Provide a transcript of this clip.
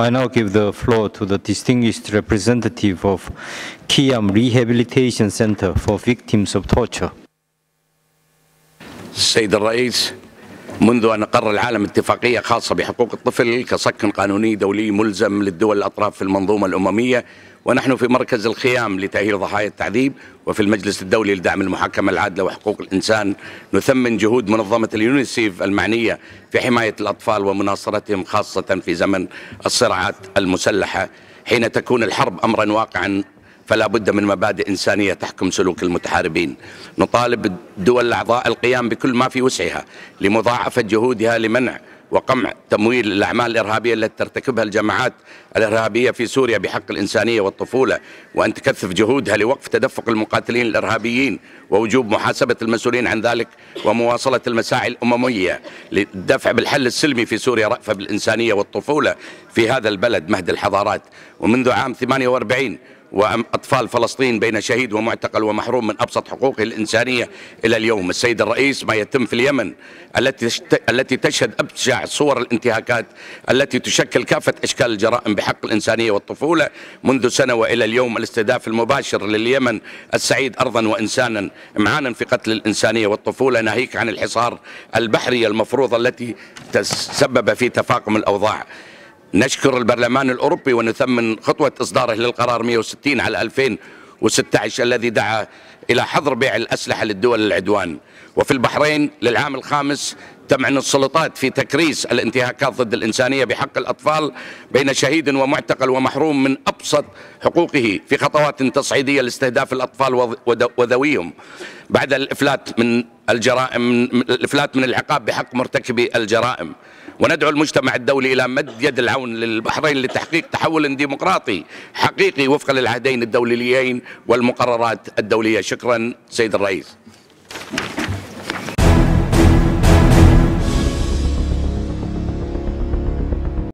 I now give the floor to the distinguished representative of Kiam Rehabilitation Center for Victims of Torture. Say the منذ أن أقر العالم اتفاقية خاصة بحقوق الطفل كصك قانوني دولي ملزم للدول الأطراف في المنظومة الأممية ونحن في مركز الخيام لتأهيل ضحايا التعذيب وفي المجلس الدولي لدعم المحاكمة العادلة وحقوق الإنسان نثمن جهود منظمة اليونيسيف المعنية في حماية الأطفال ومناصرتهم خاصة في زمن الصراعات المسلحة حين تكون الحرب أمرا واقعا فلا بد من مبادئ إنسانية تحكم سلوك المتحاربين نطالب الدول الأعضاء القيام بكل ما في وسعها لمضاعفة جهودها لمنع وقمع تمويل الأعمال الإرهابية التي ترتكبها الجماعات الإرهابية في سوريا بحق الإنسانية والطفولة وأن تكثف جهودها لوقف تدفق المقاتلين الإرهابيين ووجوب محاسبة المسؤولين عن ذلك ومواصلة المساعي الأممية للدفع بالحل السلمي في سوريا رأفة بالإنسانية والطفولة في هذا البلد مهد الحضارات ومنذ عام 48 وأطفال فلسطين بين شهيد ومعتقل ومحروم من أبسط حقوقه الإنسانية إلى اليوم السيد الرئيس ما يتم في اليمن التي التي تشهد أبشع صور الانتهاكات التي تشكل كافة أشكال الجرائم بحق الإنسانية والطفولة منذ سنة وإلى اليوم الاستهداف المباشر لليمن السعيد أرضا وإنسانا معانا في قتل الإنسانية والطفولة ناهيك عن الحصار البحري المفروض التي تسبب في تفاقم الأوضاع نشكر البرلمان الأوروبي ونثمن خطوة إصداره للقرار 160 على 2016 الذي دعا إلى حظر بيع الأسلحة للدول العدوان وفي البحرين للعام الخامس تمعن السلطات في تكريس الانتهاكات ضد الإنسانية بحق الأطفال بين شهيد ومعتقل ومحروم من أبسط حقوقه في خطوات تصعيدية لاستهداف الأطفال وذويهم بعد الإفلات من الجرائم الإفلات من العقاب بحق مرتكبي الجرائم وندعو المجتمع الدولي إلى مد يد العون للبحرين لتحقيق تحول ديمقراطي حقيقي وفقا للعهدين الدوليين والمقررات الدولية شكرا سيد الرئيس